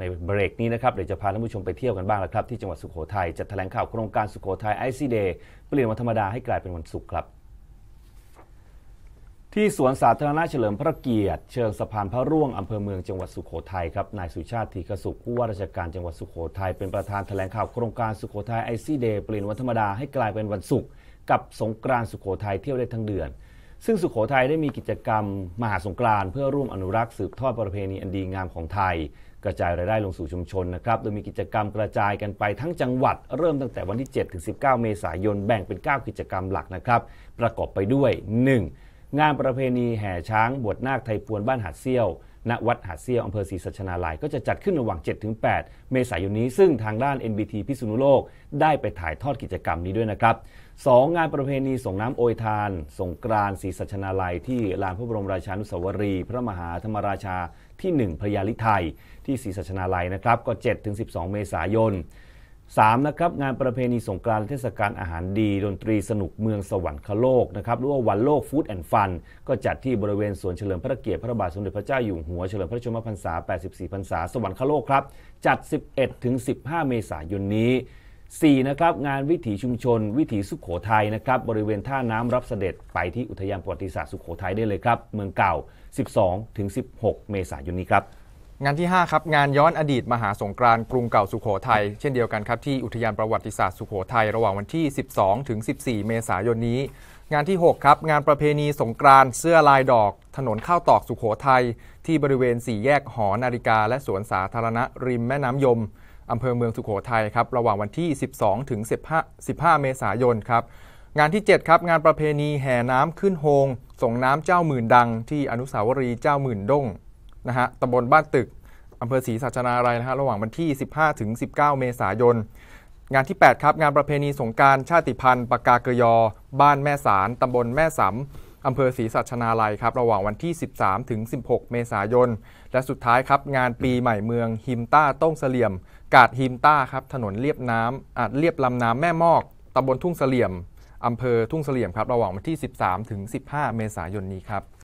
ในเบรกนี้นะครับเดี๋ยวจะพาท่านผู้ชมไปเที่ยวกันบ้างแล้วครับที่จังหวัดสุโขทัยจะแถลงข่าวโครงการสุโขทัยไอซีเดย์เปลี่ยนวันธรรมดาให้กลายเป็นวันศุกร์ครับที่สวนสาธารณะเฉลิมพระเกียรติ เชิงสะพานพระร่วงอำเภอเมืองจังหวัดสุโขทัยครับนายสุชาติธีกสุขผู้ว่าราชการจังหวัดสุโขทัยเป็นประธานแถลงข่าวโครงการสุโขทัยไอซีเดย์เปลี่ยนวันธรรมดาให้กลายเป็นวันศุกร์กับสงกรานต์สุโขทัยเที่ยวได้ทั้งเดือนซึ่งสุขโขทัยได้มีกิจกรรมมหาสงกรานต์เพื่อร่วมอนุรักษ์สืบทอดประเพณีอันดีงามของไทย กระจายรายได้ลงสู่ชุมชนนะครับโดยมีกิจกรรมกระจายกันไปทั้งจังหวัด เริ่มตั้งแต่วันที่ 7 ถึง 19 เมษายน แบ่งเป็น 9 กิจกรรมหลักนะครับประกอบไปด้วย 1. งานประเพณีแห่ช้างบวชนาคไทยพวนบ้านหัดเซี่ยวณวัดหาเซียอำเภอศรีสัชนาลัยก็จะจัดขึ้นระหว่าง 7-8 เมษายนนี้ซึ่งทางด้าน NBT พิษณุโลกได้ไปถ่ายทอดกิจกรรมนี้ด้วยนะครับสองงานประเพณีส่งน้ำโอยทานสงกรานศรีสัชนาลัยที่ลานพระบรมราชานุสาวรีย์พระมหาธรรมราชาที่ 1พระยาลิไทยที่ศรีสัชนาลัยนะครับก็ 7-12 เมษายน3นะครับงานประเพณีสงกรานต์เทศกาลอาหารดี ดนตรีสนุกเมือง สวรรคโลกนะครับหรือว่าวันโลกฟู้ดแอนด์ฟันก็จัดที่บริเวณสวนเฉลิมพระเกียรติพระบาทสมเด็จพระเจ้าอยู่หัว เฉลิมพระชนมพรรษา 84พรรษา สวรรคโลกครับ จัด 11 ถึง 15 เมษายนนี้ 4. นะครับงานวิถีชุมชนวิถีสุขโขทัยนะครับบริเวณท่าน้ำรับเสด็จไปที่อุทยานประวัติศาสตร์สุขโขทัยได้เลยครับ เมืองเก่า 12-16 เมษายนนี้ครับงานที่5ครับงานย้อนอดีตมหาสงกรานต์กรุงเก่าสุขโขทัยเช่นเดียวกันครับ ที่อุทยานประวัติศาสตร์สุขโขทัยระหว่างวันที่ 12ถึง14 เมษายนนี้ งานที่ 6 ครับ งานประเพณีสงกรานต์เสื้อลายดอก ถนนข้าวตอก สุขโขทัยที่บริเวณสี่แยกหอนาฬิกาและสวนสาธารณะ ริมแม่น้ำยม อำเภอเมืองสุขโขทัยครับระหว่างวันที่ 12ถึง15 15 เมษายนครับงานที่7ครับงานประเพณีแห่น้ำขึ้นโฮงส่งน้ำเจ้าหมื่นดัง ที่อนุสาวรีย์เจ้าหมื่นด้งนะฮะ ตำบลบ้านตึกอำเภอศรีสัชนาลัยนะฮะ ระหว่างวันที่ 15 ถึง 19 เมษายน งานที่ 8 ครับ งานประเพณีสงการชาติพันธุ์ปากาเกยอ บ้านแม่สารตำบลแม่สำอำเภอศรีสัชนาลัยครับ ระหว่างวันที่ 13 ถึง 16 เมษายน และสุดท้ายครับ งานปีใหม่เมืองฮิมต้าต้งเสลี่ยม กาดฮิมต้าครับ ถนนเรียบน้ำอาจเรียบลำน้ำแม่มอกตำบลทุ่งเสลี่ยมอำเภอทุ่งเสลี่ยมครับ ระหว่างวันที่ 13 ถึง 15 เมษายนนี้ครับ